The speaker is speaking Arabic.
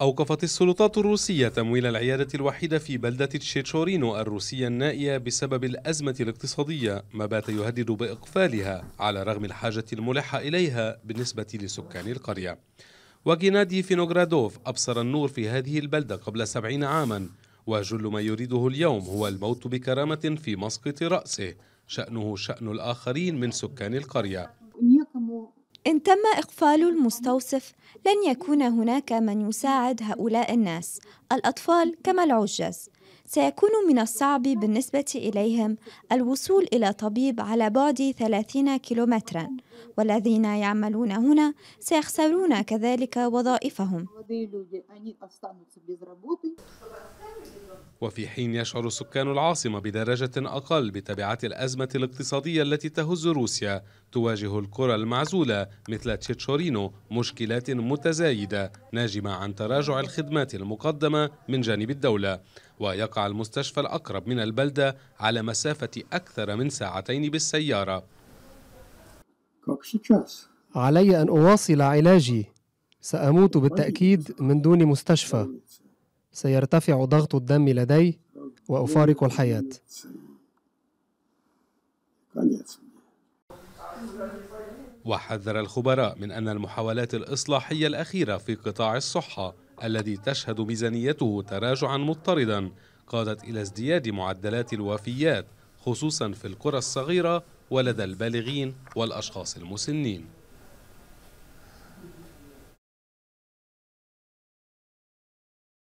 أوقفت السلطات الروسية تمويل العيادة الوحيدة في بلدة تشيتشورينو الروسية النائية بسبب الأزمة الاقتصادية ما بات يهدد بإقفالها على رغم الحاجة الملحة إليها بالنسبة لسكان القرية وجينادي فينوغرادوف أبصر النور في هذه البلدة قبل سبعين عاما وجل ما يريده اليوم هو الموت بكرامة في مسقط رأسه شأنه شأن الآخرين من سكان القرية إن تم إقفال المستوصف لن يكون هناك من يساعد هؤلاء الناس الأطفال كما العجز سيكون من الصعب بالنسبة إليهم الوصول إلى طبيب على بعد 30 كيلومترا والذين يعملون هنا سيخسرون كذلك وظائفهم وفي حين يشعر سكان العاصمة بدرجة أقل بتبعات الأزمة الاقتصادية التي تهز روسيا تواجه القرى المعزولة مثل تشيتشورينو مشكلات متزايدة ناجمة عن تراجع الخدمات المقدمة من جانب الدولة ويقع المستشفى الأقرب من البلدة على مسافة أكثر من ساعتين بالسيارة علي أن أواصل علاجي سأموت بالتأكيد من دون مستشفى سيرتفع ضغط الدم لدي وأفارق الحياة وحذر الخبراء من أن المحاولات الإصلاحية الأخيرة في قطاع الصحة الذي تشهد ميزانيته تراجعا مضطردا قادت إلى ازدياد معدلات الوفيات خصوصا في القرى الصغيرة ولدى البالغين والأشخاص المسنين